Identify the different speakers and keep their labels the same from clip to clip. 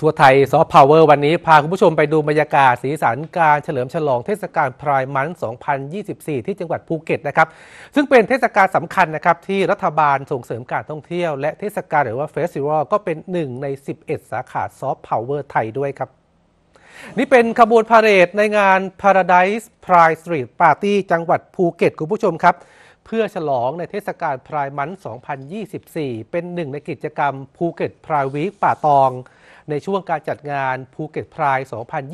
Speaker 1: ทัรวไทยซอฟ์พาวเวอร์วันนี้พาคุณผู้ชมไปดูบรรยากาศสีสันการเฉลิมฉลองเทศกาลพรายมัน2024 ที่จังหวัดภูเก็ตนะครับ ซึ่งเป็นเทศกาลสำคัญนะครับ ที่รัฐบาลส่งเสริมการท่องเที่ยวและเทศกาลหรือว่าเฟสติวัลก็เป็นหนึ่งใน 11 สาขาซอฟ์พาวเวอร์ไทยด้วยครับ นี่เป็นขบวนพาเหรดในงาน Paradise Pride Street Party จังหวัดภูเก็ตคุณผู้ชมครับ เพื่อฉลองในเทศกาลพรายมัน2024 เป็นหนึ่งในกิจกรรมภูเก็ตพรายวีคป่าตองในช่วงการจัดงานภูเก็ตพราย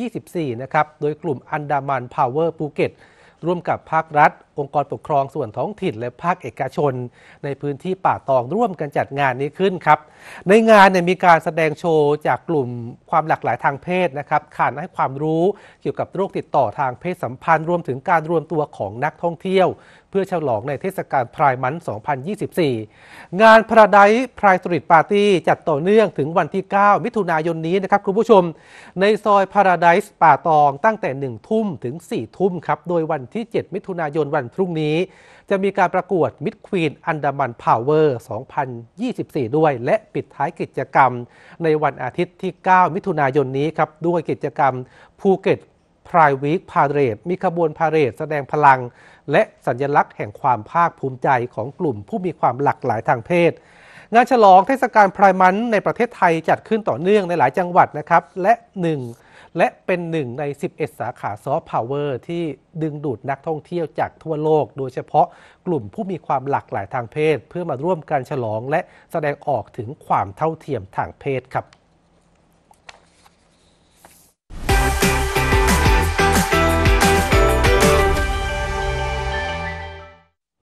Speaker 1: 2024 นะครับ โดยกลุ่มอันดามันพาวเวอร์ภูเก็ตร่วมกับภาครัฐองค์กรปกครองส่วนท้องถิ่นและภาคเอกชน ในพื้นที่ป่าตองร่วมกันจัดงานนี้ขึ้นครับ ในงานเนี่ยมีการแสดงโชว์จากกลุ่มความหลากหลายทางเพศนะครับขานให้ความรู้เกี่ยวกับโรคติดต่อทางเพศสัมพันธ์รวมถึงการรวมตัวของนักท่องเที่ยว เพื่อฉลองในเทศกาลพรายมัน2024 งานพระไดพรายสตรีทปาร์ตี้จัดต่อเนื่องถึงวันที่ 9 มิถุนายนนี้นะครับคุณผู้ชม ในซอยพาราไดส์ป่าตอง ตั้งแต่ 1 ทุ่มถึง 4 ทุ่มครับโดยวันที่ 7 มิถุนายนวันพรุ่งนี้จะมีการประกวดมิดควีนอันดามันพาวเวอร์ 2024 ด้วย และปิดท้ายกิจกรรมในวันอาทิตย์ที่ 9 มิถุนายนนี้ครับ ด้วยกิจกรรมภูเก็ตพรายวีคพาเรดมีขบวนพาเรดแสดงพลัง และสัญญลักษณ์แห่งความภาคภูมิใจของกลุ่มผู้มีความหลากหลายทางเพศ งานฉลองเทศกาลพรายมันในประเทศไทยจัดขึ้นต่อเนื่องในหลายจังหวัดนะครับ และหนึ่งและเป็นหนึ่งใน 11 สาขาซอฟต์พาวเวอร์ ที่ดึงดูดนักท่องเที่ยวจากทั่วโลกโดยเฉพาะกลุ่มผู้มีความหลากหลายทางเพศ เพื่อมาร่วมการฉลองและแสดงออกถึงความเท่าเทียมทางเพศครับ